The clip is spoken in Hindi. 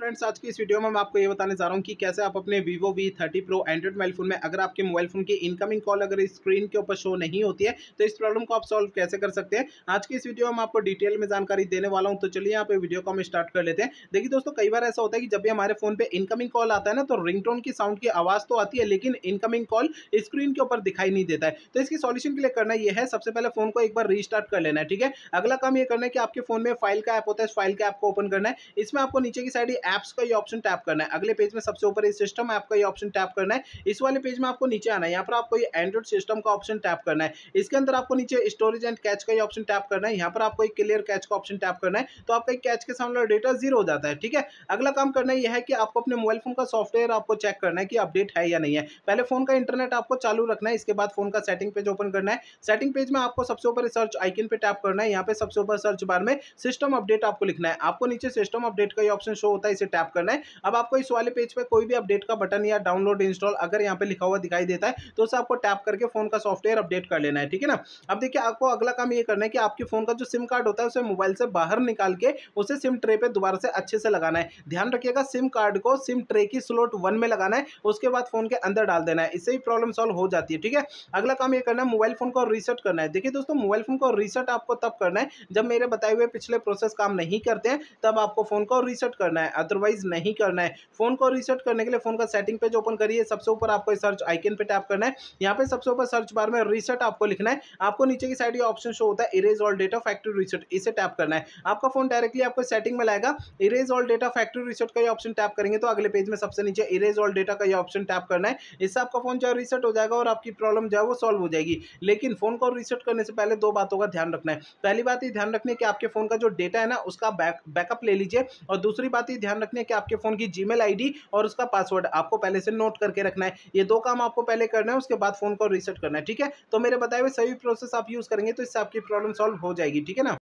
फ्रेंड्स आज की इस वीडियो में मैं आपको ये बताने जा रहा हूँ कि कैसे आप अपने Vivo V thirty pro mobile phone में अगर आपके मोबाइल फोन की इनकमिंग कॉल अगर स्क्रीन के ऊपर शो नहीं होती है तो इस प्रॉब्लम को आप सॉल्व कैसे कर सकते हैं आज की इस वीडियो में आपको डिटेल में जानकारी देने वाला हूँ तो चलिए यहाँ पे वीडियो को हम स्टार्ट कर लेते हैं देखिए दोस्तों कई बार ऐसा होता है कि जब भी हमारे फोन पर इनकमिंग कॉल आता है ना तो रिंग की साउंड की आवाज़ तो आती है लेकिन इनकमिंग कॉल स्क्रीन के ऊपर दिखाई नहीं देता है तो इसकी सॉल्यूशन के लिए करना यह है सबसे पहले फोन को एक बार रिस्टार्ट कर लेना है ठीक है अगला काम यह करना है कि आपके फोन में फाइल का ऐप होता है फाइल का ऐप को ओपन करना है इसमें आपको नीचे की साइड एप्स का ये ऑप्शन टैप करना है अगले पेज में सबसे ऊपर ये सिस्टम ऐप का ये ऑप्शन टैप करना है इस वाले पेज में आपको नीचे आना है यहाँ पर आपको ये एंड्रॉइड सिस्टम का ऑप्शन टैप करना है इसके अंदर आपको नीचे स्टोरेज एंड कैच का ये ऑप्शन टैप करना है यहाँ पर आपको एक क्लियर कैच का ऑप्शन टैप करना है तो आपका कैच के सामने डेटा जीरो हो जाता है ठीक है अगला काम करना यह है कि आपको अपने मोबाइल फोन का सॉफ्टवेयर आपको चेक करना है कि अपडेट है या नहीं है पहले फोन का इंटरनेट आपको चालू रखना है इसके बाद फोन का सेटिंग पेज ओपन करना है सेटिंग पेज में आपको सबसे ऊपर सर्च आइकन पे टैप करना है यहाँ पे सबसे ऊपर सर्च बार में सिस्टम अपडेट आपको लिखना है आपको नीचे सिस्टम अपडेट का ये ऑप्शन शो होता है इसे टैप करना है अब आपको इस वाले पेज पर कोई भी अपडेट का बटन या डाउनलोड इंस्टॉल अगर यहाँ पे लिखा हुआ दिखाई देता है तो उसे आपको टैप करके फोन का सॉफ्टवेयर अपडेट कर लेना है ठीक है ना अब देखिए आपको अगला काम ये करना है कि आपके फोन का जो सिम कार्ड होता है उसे मोबाइल से बाहर निकाल के उसे सिम ट्रे पे दोबारा से अच्छे से लगाना है ध्यान रखिएगा सिम कार्ड को सिम ट्रे की स्लोट वन में लगाना है उसके बाद फोन के अंदर डाल देना है इससे ही प्रॉब्लम सॉल्व हो जाती है ठीक है अगला काम ये करना है मोबाइल फोन को रीसेट करना है देखिए दोस्तों मोबाइल फोन को रीसेट आपको तब करना है जब मेरे बताए हुए पिछले प्रोसेस काम नहीं करते हैं तब आपको फोन को रीसेट करना है अदरवाइज नहीं करना है फोन को रिसेट करने के लिए फोन का सेटिंग पेज ओपन करिए सबसे ऊपर आपको सर्च आइकन पे टैप करना है यहाँ पे सबसे ऊपर सर्च बार में रिसेट आपको लिखना है आपको नीचे की साइड ये ऑप्शन शो होता है erase all data factory reset इसे टैप करना है आपका फोन डायरेक्टली आपको सेटिंग में लाएगा erase all data factory reset का ये ऑप्शन टैप करेंगे तो अगले पेज में सबसे नीचे इरेज ऑल डेटा का ये ऑप्शन टैप करना है इससे आपका फोन जो रिसेट हो जाएगा और आपकी प्रॉब्लम जो है वो सॉल्व हो जाएगी लेकिन फोन को रिसेट करने से पहले दो बातों का ध्यान रखना है पहली बात ये ध्यान रखनी है कि आपके फोन का जो डेटा है ना उसका बैकअप ले लीजिए और दूसरी बात ये ध्यान ध्यान रखना है कि आपके फ़ोन की जीमेल आईडी और उसका पासवर्ड आपको पहले से नोट करके रखना है ये दो काम आपको पहले करना है उसके बाद फ़ोन को रिसेट करना है ठीक है तो मेरे बताए हुए सही प्रोसेस आप यूज़ करेंगे तो इससे आपकी प्रॉब्लम सॉल्व हो जाएगी ठीक है ना